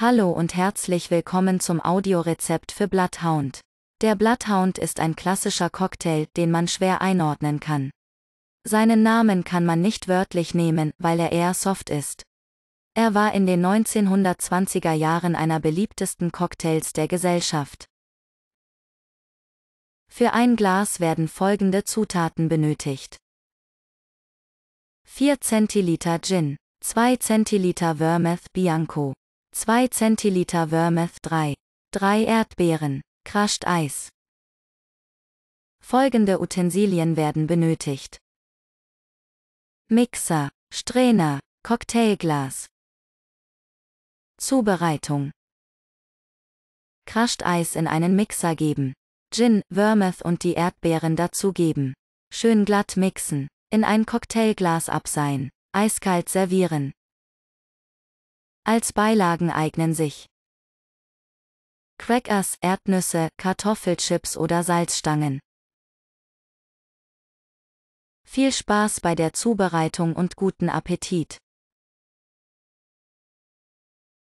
Hallo und herzlich willkommen zum Audiorezept für Bloodhound. Der Bloodhound ist ein klassischer Cocktail, den man schwer einordnen kann. Seinen Namen kann man nicht wörtlich nehmen, weil er eher soft ist. Er war in den 1920er Jahren einer beliebtesten Cocktails der Gesellschaft. Für ein Glas werden folgende Zutaten benötigt. 4 Zentiliter Gin, 2 Zentiliter Vermouth Bianco, 2 Zentiliter Vermouth 3. 3 Erdbeeren. Crushed Eis. Folgende Utensilien werden benötigt. Mixer, Strähner, Cocktailglas. Zubereitung. Crushed Eis in einen Mixer geben. Gin, Vermouth und die Erdbeeren dazugeben. Schön glatt mixen. In ein Cocktailglas abseihen. Eiskalt servieren. Als Beilagen eignen sich Crackers, Erdnüsse, Kartoffelchips oder Salzstangen. Viel Spaß bei der Zubereitung und guten Appetit!